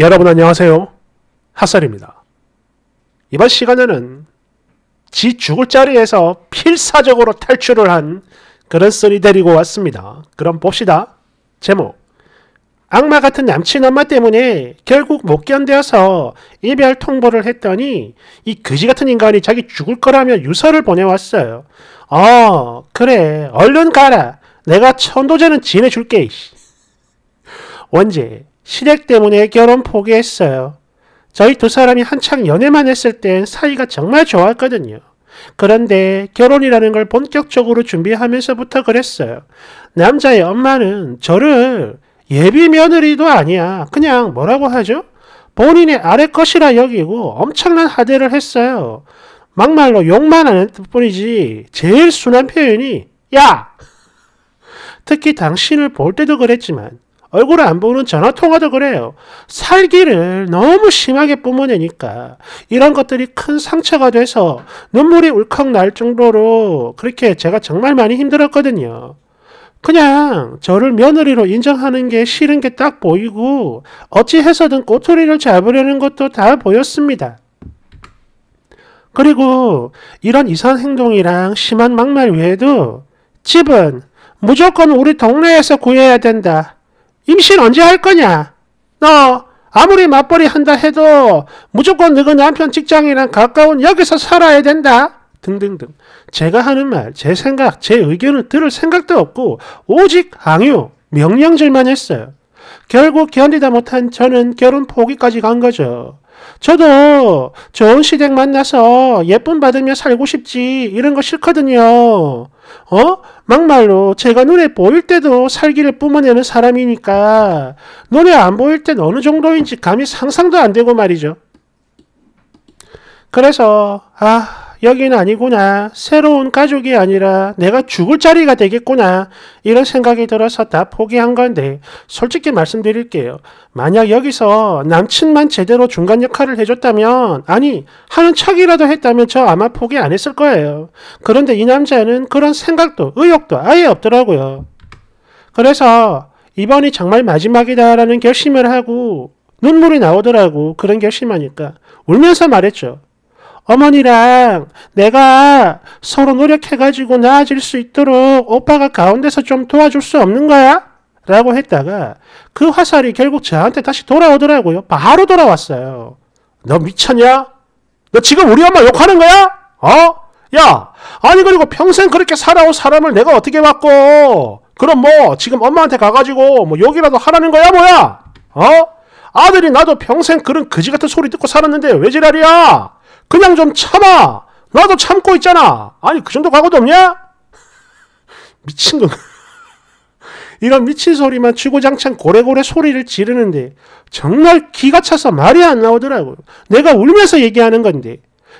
여러분 안녕하세요. 핫설입니다. 이번 시간에는 지 죽을 자리에서 필사적으로 탈출을 한 그런 썰이 데리고 왔습니다. 그럼 봅시다. 제목 악마 같은 남친 엄마 때문에 결국 못 견뎌서 이별 통보를 했더니 이 그지 같은 인간이 자기 죽을 거라며 유서를 보내왔어요. 어 그래 얼른 가라. 내가 천도제는 지내줄게. 언제 시댁 때문에 결혼 포기했어요. 저희 두 사람이 한창 연애만 했을 땐 사이가 정말 좋았거든요. 그런데 결혼이라는 걸 본격적으로 준비하면서부터 그랬어요. 남자의 엄마는 저를 예비 며느리도 아니야. 그냥 뭐라고 하죠? 본인의 아래 것이라 여기고 엄청난 하대를 했어요. 막말로 욕만 하는 뿐이지 제일 순한 표현이 야! 특히 당신을 볼 때도 그랬지만 얼굴 안 보는 전화 통화도 그래요. 살기를 너무 심하게 뿜어내니까 이런 것들이 큰 상처가 돼서 눈물이 울컥 날 정도로 그렇게 제가 정말 많이 힘들었거든요. 그냥 저를 며느리로 인정하는 게 싫은 게 딱 보이고 어찌해서든 꼬투리를 잡으려는 것도 다 보였습니다. 그리고 이런 이상한 행동이랑 심한 막말 외에도 집은 무조건 우리 동네에서 구해야 된다. 임신 언제 할 거냐? 너 아무리 맞벌이 한다 해도 무조건 너희 남편 직장이랑 가까운 여기서 살아야 된다. 등등등. 제가 하는 말, 제 생각, 제 의견을 들을 생각도 없고 오직 강요, 명령질만 했어요. 결국 견디다 못한 저는 결혼 포기까지 간 거죠. 저도 좋은 시댁 만나서 예쁨 받으며 살고 싶지 이런 거 싫거든요. 어? 막말로 제가 눈에 보일 때도 살기를 뿜어내는 사람이니까 눈에 안 보일 땐 어느 정도인지 감이 상상도 안 되고 말이죠. 그래서 아 여기는 아니구나. 새로운 가족이 아니라 내가 죽을 자리가 되겠구나. 이런 생각이 들어서 다 포기한 건데 솔직히 말씀드릴게요. 만약 여기서 남친만 제대로 중간 역할을 해줬다면 아니 하는 척이라도 했다면 저 아마 포기 안 했을 거예요. 그런데 이 남자는 그런 생각도 의욕도 아예 없더라고요. 그래서 이번이 정말 마지막이다라는 결심을 하고 눈물이 나오더라고 그런 결심하니까 울면서 말했죠. 어머니랑 내가 서로 노력해가지고 나아질 수 있도록 오빠가 가운데서 좀 도와줄 수 없는 거야? 라고 했다가 그 화살이 결국 저한테 다시 돌아오더라고요. 바로 돌아왔어요. 너 미쳤냐? 너 지금 우리 엄마 욕하는 거야? 어? 야, 아니 그리고 평생 그렇게 살아온 사람을 내가 어떻게 바꿔? 그럼 뭐 지금 엄마한테 가가지고 뭐 욕이라도 하라는 거야 뭐야? 어? 아들이 나도 평생 그런 거지 같은 소리 듣고 살았는데 왜 지랄이야? 그냥 좀 참아. 나도 참고 있잖아. 아니, 그 정도 과거도 없냐? 미친놈. 이런 미친 소리만 치고장창 고래고래 소리를 지르는데 정말 기가 차서 말이 안 나오더라고요. 내가 울면서 얘기하는 건데.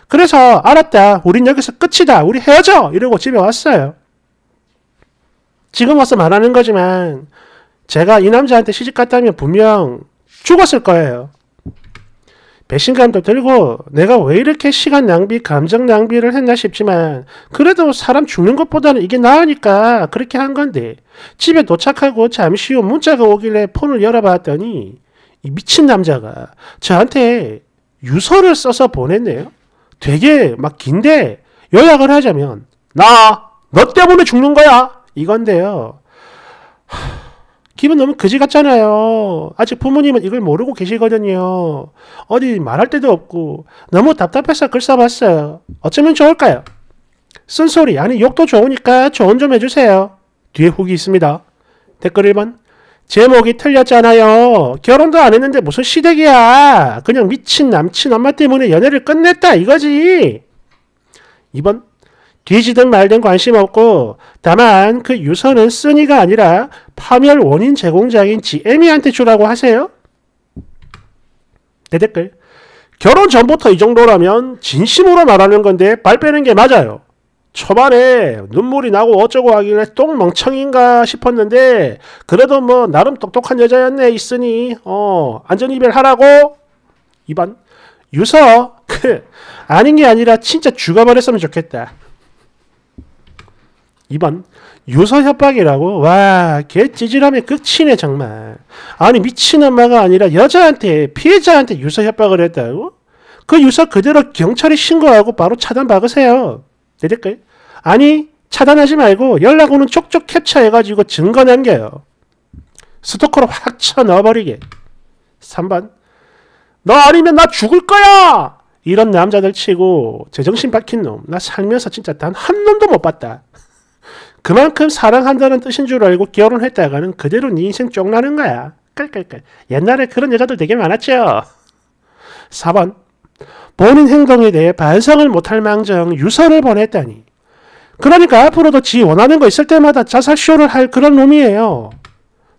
그래서 알았다. 우린 여기서 끝이다. 우리 헤어져. 이러고 집에 왔어요. 지금 와서 말하는 거지만 제가 이 남자한테 시집 갔다면 분명 죽었을 거예요. 배신감도 들고 내가 왜 이렇게 시간 낭비, 감정 낭비를 했나 싶지만 그래도 사람 죽는 것보다는 이게 나으니까 그렇게 한 건데 집에 도착하고 잠시 후 문자가 오길래 폰을 열어봤더니 이 미친 남자가 저한테 유서를 써서 보냈네요. 되게 막 긴데 요약을 하자면 나 너 때문에 죽는 거야 이건데요. 하... 기분 너무 그지 같잖아요. 아직 부모님은 이걸 모르고 계시거든요. 어디 말할 데도 없고 너무 답답해서 글 써봤어요. 어쩌면 좋을까요? 쓴소리 아니 욕도 좋으니까 조언 좀 해주세요. 뒤에 후기 있습니다. 댓글 1번 제목이 틀렸잖아요. 결혼도 안 했는데 무슨 시댁이야. 그냥 미친 남친 엄마 때문에 연애를 끝냈다 이거지. 2번 뒤지든 말든 관심 없고 다만 그 유서는 쓰니가 아니라 파멸 원인 제공자인 지 m 이한테 주라고 하세요. 대댓글 결혼 전부터 이 정도라면 진심으로 말하는 건데 발 빼는 게 맞아요. 초반에 눈물이 나고 어쩌고 하길래 똥멍청인가 싶었는데 그래도 뭐 나름 똑똑한 여자였네 있으니 어 안전이별 하라고 이반 유서 그, 아닌 게 아니라 진짜 죽어버렸으면 좋겠다. 2번 유서협박이라고 와 개찌질함의 끝이네 그 정말 아니 미친 엄마가 아니라 여자한테 피해자한테 유서협박을 했다고? 그 유서 그대로 경찰에 신고하고 바로 차단 박으세요 내릴까요? 아니 차단하지 말고 연락 오는 쪽쪽 캡처해가지고 증거 남겨요 스토커로 확 쳐 넣어버리게 3번 너 아니면 나 죽을 거야 이런 남자들 치고 제정신 박힌 놈나 살면서 진짜 단 한 놈도 못 봤다 그만큼 사랑한다는 뜻인 줄 알고 결혼했다가는 그대로 네 인생 쪽나는 거야. 깔깔깔. 옛날에 그런 여자들 되게 많았죠. 4번. 본인 행동에 대해 반성을 못할 망정 유서를 보냈다니. 그러니까 앞으로도 지 원하는 거 있을 때마다 자살쇼를 할 그런 놈이에요.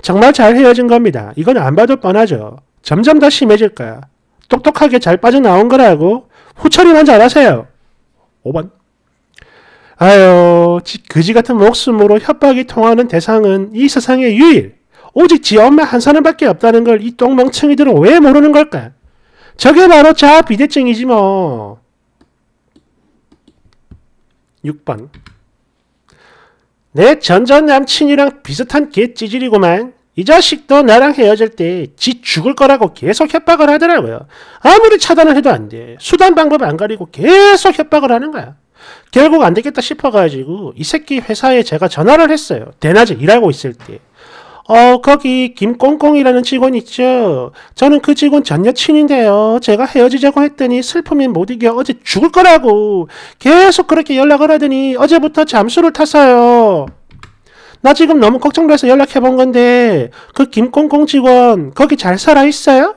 정말 잘 헤어진 겁니다. 이건 안 봐도 뻔하죠. 점점 더 심해질 거야. 똑똑하게 잘 빠져나온 거라고 후처리만 잘하세요. 5번. 아유, 그지 같은 목숨으로 협박이 통하는 대상은 이 세상에 유일, 오직 지 엄마 한 사람밖에 없다는 걸 이 똥멍청이들은 왜 모르는 걸까? 저게 바로 자 비대증이지 뭐. 6번. 내 전전 남친이랑 비슷한 개 찌질이구만. 이 자식도 나랑 헤어질 때 지 죽을 거라고 계속 협박을 하더라고요. 아무리 차단을 해도 안 돼. 수단 방법 안 가리고 계속 협박을 하는 거야. 결국 안 되겠다 싶어가지고 이 새끼 회사에 제가 전화를 했어요. 대낮에 일하고 있을 때. 어 거기 김꽁꽁이라는 직원 있죠. 저는 그 직원 전 여친인데요. 제가 헤어지자고 했더니 슬픔이 못 이겨 어제 죽을 거라고 계속 그렇게 연락을 하더니 어제부터 잠수를 탔어요나 지금 너무 걱정돼서 연락해 본 건데 그 김꽁꽁 직원 거기 잘 살아 있어요?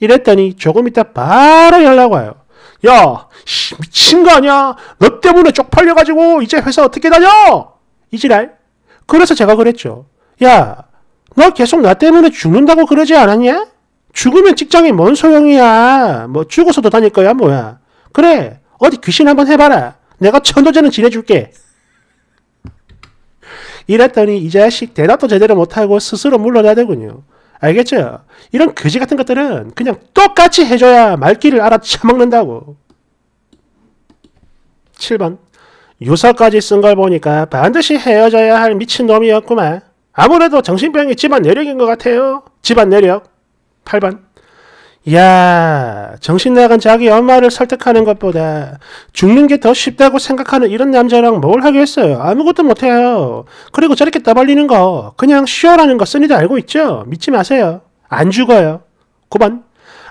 이랬더니 조금 있다 바로 연락 와요. 야, 씨, 미친 거 아니야? 너 때문에 쪽팔려가지고 이제 회사 어떻게 다녀? 이지랄. 그래서 제가 그랬죠. 야, 너 계속 나 때문에 죽는다고 그러지 않았냐? 죽으면 직장이 뭔 소용이야. 뭐 죽어서도 다닐 거야, 뭐야. 그래, 어디 귀신 한번 해봐라. 내가 천도제는 지내줄게. 이랬더니 이 자식 대답도 제대로 못하고 스스로 물러나더군요. 알겠죠? 이런 거지 같은 것들은 그냥 똑같이 해줘야 말귀를 알아 차먹는다고 7번 유서까지 쓴 걸 보니까 반드시 헤어져야 할 미친놈이었구만. 아무래도 정신병이 집안 내력인 것 같아요. 집안 내력. 8번 야, 정신 나간 자기 엄마를 설득하는 것보다 죽는 게 더 쉽다고 생각하는 이런 남자랑 뭘 하겠어요? 아무것도 못해요. 그리고 저렇게 떠벌리는 거 그냥 쉬어라는 거쓰이도 알고 있죠? 믿지 마세요. 안 죽어요. 9번.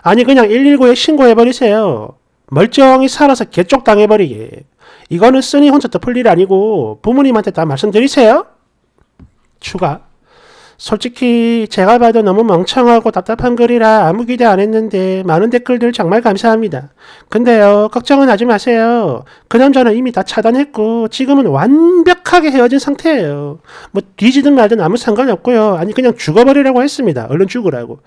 아니 그냥 119에 신고해버리세요. 멀쩡히 살아서 개쪽 당해버리게. 이거는 쓰니 혼자 덮을 일 아니고 부모님한테 다 말씀드리세요. 추가. 솔직히 제가 봐도 너무 멍청하고 답답한 글이라 아무 기대 안 했는데 많은 댓글들 정말 감사합니다. 근데요, 걱정은 하지 마세요. 그 남자는 이미 다 차단했고 지금은 완벽하게 헤어진 상태예요. 뭐 뒤지든 말든 아무 상관없고요. 아니 그냥 죽어버리라고 했습니다. 얼른 죽으라고.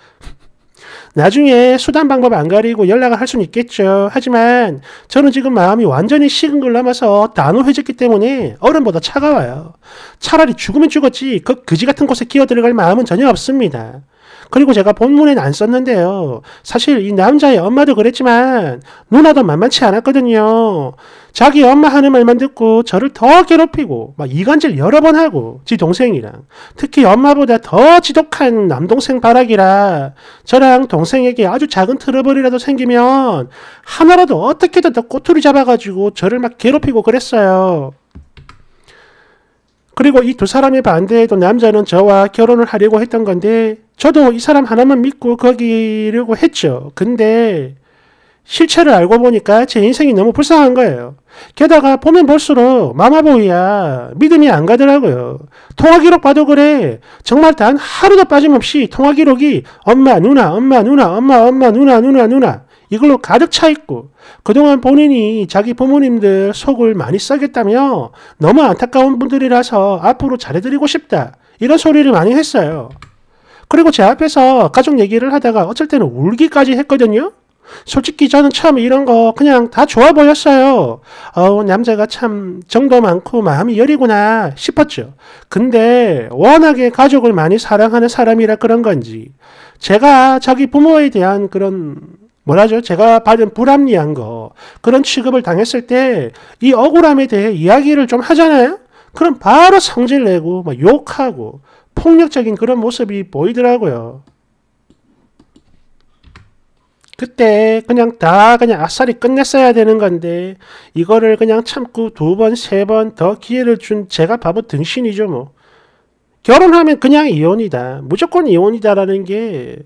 나중에 수단 방법 안 가리고 연락을 할 수는 있겠죠. 하지만 저는 지금 마음이 완전히 식은 걸 남아서 단호해졌기 때문에 얼음보다 차가워요. 차라리 죽으면 죽었지 그 그지 같은 곳에 끼어들어갈 마음은 전혀 없습니다. 그리고 제가 본문에는 안 썼는데요. 사실 이 남자의 엄마도 그랬지만 누나도 만만치 않았거든요. 자기 엄마 하는 말만 듣고 저를 더 괴롭히고 막 이간질 여러 번 하고 지 동생이랑 특히 엄마보다 더 지독한 남동생 바라기라 저랑 동생에게 아주 작은 트러블이라도 생기면 하나라도 어떻게든 더 꼬투리 잡아가지고 저를 막 괴롭히고 그랬어요. 그리고 이 두 사람이 반대해도 남자는 저와 결혼을 하려고 했던 건데 저도 이 사람 하나만 믿고 거기려고 했죠. 근데 실체를 알고 보니까 제 인생이 너무 불쌍한 거예요. 게다가 보면 볼수록 마마보이야 믿음이 안 가더라고요. 통화 기록 봐도 그래. 정말 단 하루도 빠짐없이 통화 기록이 엄마 누나 엄마 누나 엄마 엄마 누나 누나 누나 이걸로 가득 차 있고 그동안 본인이 자기 부모님들 속을 많이 싸겠다며 너무 안타까운 분들이라서 앞으로 잘해드리고 싶다 이런 소리를 많이 했어요. 그리고 제 앞에서 가족 얘기를 하다가 어쩔 때는 울기까지 했거든요. 솔직히 저는 참 이런 거 그냥 다 좋아 보였어요. 어 남자가 참 정도 많고 마음이 여리구나 싶었죠. 근데 워낙에 가족을 많이 사랑하는 사람이라 그런 건지 제가 자기 부모에 대한 그런 뭐라죠? 제가 받은 불합리한 거 그런 취급을 당했을 때 이 억울함에 대해 이야기를 좀 하잖아요. 그럼 바로 성질 내고 막 뭐 욕하고 폭력적인 그런 모습이 보이더라고요. 그때 그냥 다 그냥 아싸리 끝냈어야 되는 건데 이거를 그냥 참고 두번세 번 더 기회를 준 제가 바보 등신이죠 뭐 결혼하면 그냥 이혼이다 무조건 이혼이다라는 게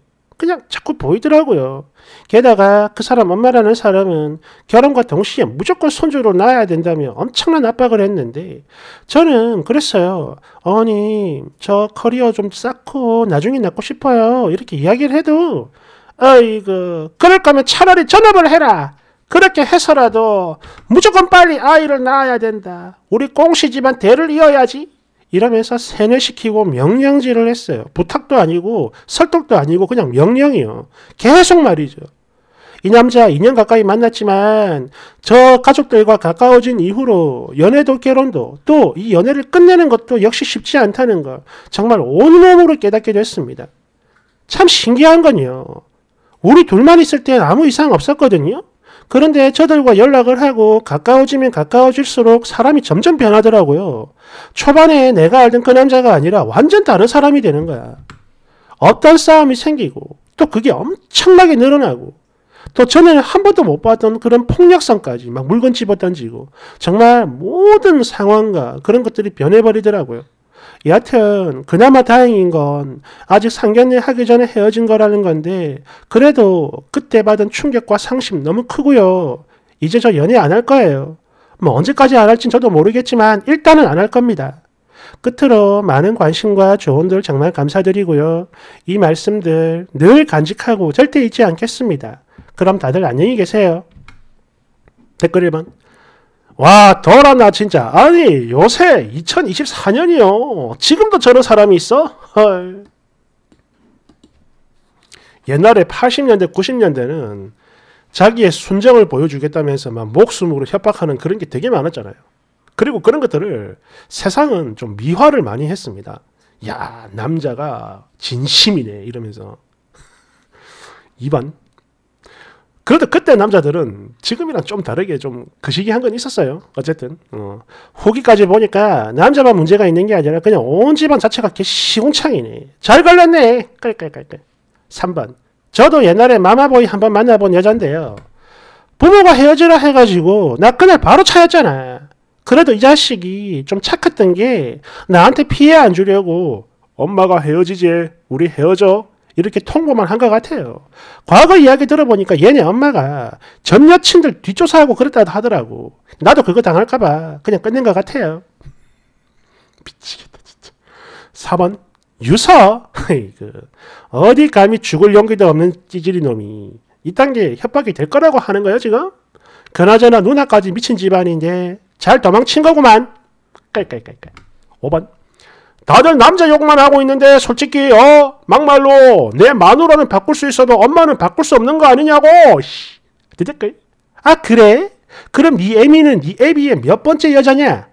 그냥 자꾸 보이더라고요. 게다가 그 사람 엄마라는 사람은 결혼과 동시에 무조건 손주로 낳아야 된다며 엄청난 압박을 했는데 저는 그랬어요. 어머니 저 커리어 좀 쌓고 나중에 낳고 싶어요. 이렇게 이야기를 해도 아이고 그럴 거면 차라리 전업을 해라. 그렇게 해서라도 무조건 빨리 아이를 낳아야 된다. 우리 꽁시 지만 대를 이어야지. 이러면서 세뇌시키고 명령질을 했어요. 부탁도 아니고 설득도 아니고 그냥 명령이요. 계속 말이죠. 이 남자 2년 가까이 만났지만 저 가족들과 가까워진 이후로 연애도 결혼도 또 이 연애를 끝내는 것도 역시 쉽지 않다는 걸 정말 온몸으로 깨닫게 됐습니다. 참 신기한 건요. 우리 둘만 있을 때 아무 이상 없었거든요. 그런데 저들과 연락을 하고 가까워지면 가까워질수록 사람이 점점 변하더라고요. 초반에 내가 알던 그 남자가 아니라 완전 다른 사람이 되는 거야. 어떤 싸움이 생기고 또 그게 엄청나게 늘어나고 또 전에는 한 번도 못 봤던 그런 폭력성까지 막 물건 집어 던지고 정말 모든 상황과 그런 것들이 변해버리더라고요. 여하튼 그나마 다행인 건 아직 상견례 하기 전에 헤어진 거라는 건데 그래도 그때 받은 충격과 상심 너무 크고요. 이제 저 연애 안 할 거예요. 뭐 언제까지 안 할진 저도 모르겠지만 일단은 안 할 겁니다. 끝으로 많은 관심과 조언들 정말 감사드리고요. 이 말씀들 늘 간직하고 절대 잊지 않겠습니다. 그럼 다들 안녕히 계세요. 댓글 1번. 와, 더라, 나 진짜. 아니, 요새 2024년이요. 지금도 저런 사람이 있어? 헐. 옛날에 80년대, 90년대는 자기의 순정을 보여주겠다면서 막 목숨으로 협박하는 그런 게 되게 많았잖아요. 그리고 그런 것들을 세상은 좀 미화를 많이 했습니다. 야, 남자가 진심이네. 이러면서. 이반 그래도 그때 남자들은 지금이랑 좀 다르게 좀 그 시기 한 건 있었어요. 어쨌든 어, 후기까지 보니까 남자만 문제가 있는 게 아니라 그냥 온 집안 자체가 시궁창이네. 잘 걸렸네. 깔깔깔깔. 3번. 저도 옛날에 마마보이 한번 만나본 여잔데요. 부모가 헤어지라 해가지고 나 그날 바로 차였잖아. 그래도 이 자식이 좀 착했던 게 나한테 피해 안 주려고 엄마가 헤어지지 우리 헤어져 이렇게 통보만 한 것 같아요. 과거 이야기 들어보니까 얘네 엄마가 전 여친들 뒷조사하고 그랬다 하더라고. 나도 그거 당할까봐 그냥 끝낸 것 같아요. 미치겠다 진짜. 4번 유서. 그 어디 감히 죽을 용기도 없는 찌질이 놈이 이딴 게 협박이 될 거라고 하는 거예 지금? 그나저나 누나까지 미친 집안인데 잘 도망친 거구만. 깔깔깔깔. 5번 다들 남자 욕만 하고 있는데 솔직히 어 막말로 내 마누라는 바꿀 수 있어도 엄마는 바꿀 수 없는 거 아니냐고 디데끌 아 그래? 그럼 네 애미는 네 애비의 몇 번째 여자냐?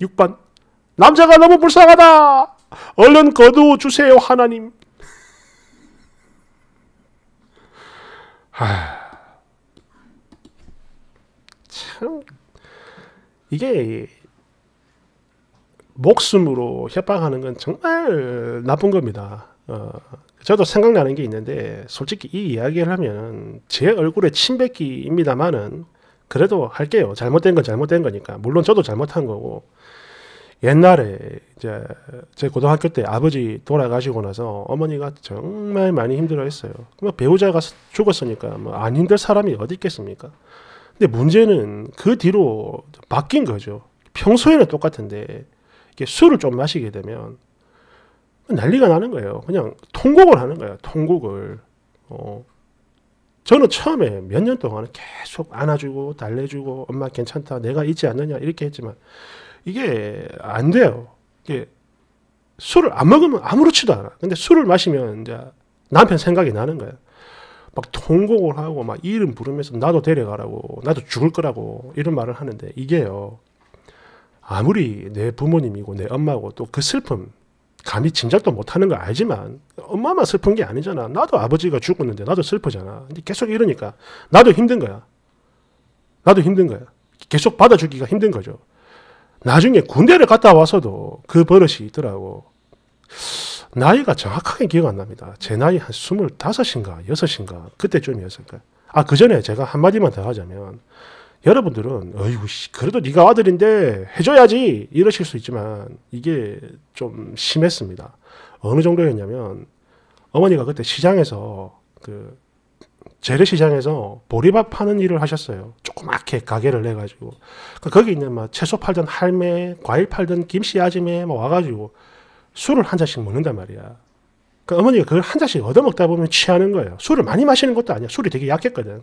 6번 남자가 너무 불쌍하다 얼른 거두어 주세요 하나님 하... 참 이게 목숨으로 협박하는 건 정말 나쁜 겁니다. 어, 저도 생각나는 게 있는데 솔직히 이 이야기를 하면 제 얼굴에 침뱉기입니다만은 그래도 할게요. 잘못된 건 잘못된 거니까 물론 저도 잘못한 거고 옛날에 이제 제 고등학교 때 아버지 돌아가시고 나서 어머니가 정말 많이 힘들어했어요. 뭐 배우자가 죽었으니까 뭐안 힘들 사람이 어디 있겠습니까? 근데 문제는 그 뒤로 바뀐 거죠. 평소에는 똑같은데 이렇게 술을 좀 마시게 되면 난리가 나는 거예요. 그냥 통곡을 하는 거예요. 통곡을. 어. 저는 처음에 몇 년 동안 계속 안아주고 달래주고 엄마 괜찮다 내가 잊지 않느냐 이렇게 했지만 이게 안 돼요. 이게 술을 안 먹으면 아무렇지도 않아. 근데 술을 마시면 이제 남편 생각이 나는 거야. 막 통곡을 하고 막 이름 부르면서 나도 데려가라고 나도 죽을 거라고 이런 말을 하는데 이게요. 아무리 내 부모님이고 내 엄마고 또 그 슬픔 감히 짐작도 못하는 거 알지만 엄마만 슬픈 게 아니잖아. 나도 아버지가 죽었는데 나도 슬프잖아. 근데 계속 이러니까 나도 힘든 거야. 나도 힘든 거야. 계속 받아주기가 힘든 거죠. 나중에 군대를 갔다 와서도 그 버릇이 있더라고. 나이가 정확하게 기억 안 납니다. 제 나이 한 25인가 6인가 그때쯤이었을 까요 아, 그 전에 제가 한마디만 더 하자면 여러분들은 어이구 그래도 네가 아들인데 해줘야지 이러실 수 있지만 이게 좀 심했습니다. 어느 정도였냐면 어머니가 그때 시장에서 그 재래시장에서 보리밥 파는 일을 하셨어요. 조그맣게 가게를 내가지고. 그러니까 거기 있는 막 뭐 채소 팔던 할매, 과일 팔던 김씨 아줌에 뭐 와가지고 술을 한 잔씩 먹는단 말이야. 그 어머니가 그걸 한 잔씩 얻어먹다 보면 취하는 거예요. 술을 많이 마시는 것도 아니야. 술이 되게 약했거든.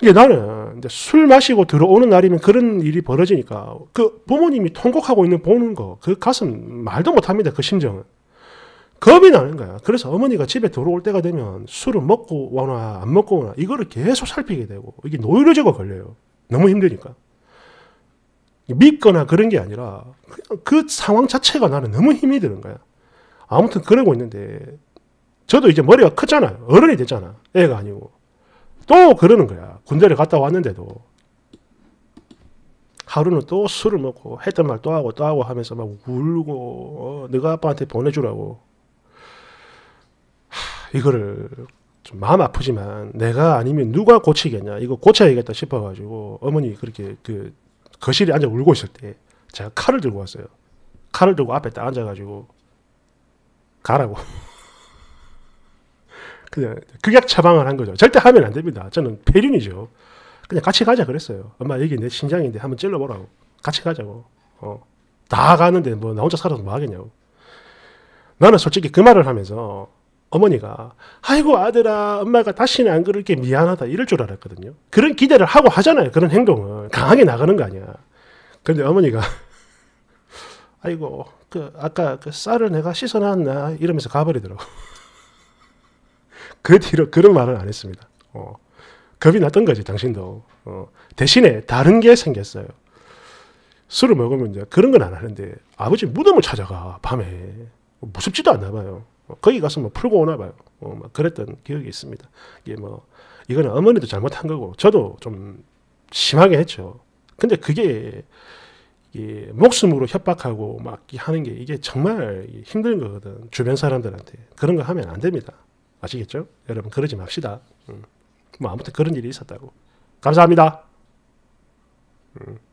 이게 나는 이제 술 마시고 들어오는 날이면 그런 일이 벌어지니까 그 부모님이 통곡하고 있는 보는 거 그 가슴 말도 못합니다 그 심정은 겁이 나는 거야 그래서 어머니가 집에 들어올 때가 되면 술을 먹고 와나안 먹고 오나 이거를 계속 살피게 되고 이게 노이로제가 걸려요 너무 힘드니까 믿거나 그런 게 아니라 그 상황 자체가 나는 너무 힘이 드는 거야 아무튼 그러고 있는데 저도 이제 머리가 컸잖아요 어른이 됐잖아 애가 아니고 또 그러는 거야. 군대를 갔다 왔는데도. 하루는 또 술을 먹고 했던 말 또 하고 또 하고 하면서 막 울고 어, 네가 아빠한테 보내주라고 하, 이거를 좀 마음 아프지만 내가 아니면 누가 고치겠냐 이거 고쳐야겠다 싶어가지고 어머니 그렇게 그 거실에 앉아 울고 있을 때 제가 칼을 들고 왔어요 칼을 들고 앞에 딱 앉아가지고 가라고 그냥 극약 처방을 한 거죠. 절대 하면 안 됩니다. 저는 폐륜이죠. 그냥 같이 가자 그랬어요. 엄마 여기 내 신장인데 한번 찔러보라고. 같이 가자고. 어. 다 가는데 뭐 나 혼자 살아서 뭐 하겠냐고. 나는 솔직히 그 말을 하면서 어머니가 아이고 아들아 엄마가 다시는 안 그럴게 미안하다 이럴 줄 알았거든요. 그런 기대를 하고 하잖아요. 그런 행동을 강하게 나가는 거 아니야. 그런데 어머니가 아이고 그 아까 그 쌀을 내가 씻어놨나 이러면서 가버리더라고. 그 뒤로 그런 말은 안 했습니다. 어, 겁이 났던 거지, 당신도. 어, 대신에 다른 게 생겼어요. 술을 먹으면 이제 그런 건 안 하는데 아버지 무덤을 찾아가, 밤에. 무섭지도 않나 봐요. 어, 거기 가서 뭐 풀고 오나 봐요. 어, 막 그랬던 기억이 있습니다. 이게 뭐, 이거는 어머니도 잘못한 거고, 저도 좀 심하게 했죠. 근데 그게 예, 목숨으로 협박하고 막 하는 게 이게 정말 힘든 거거든. 주변 사람들한테. 그런 거 하면 안 됩니다. 아시겠죠? 여러분 그러지 맙시다. 음. 뭐 아무튼 그런 일이 있었다고. 감사합니다. 음.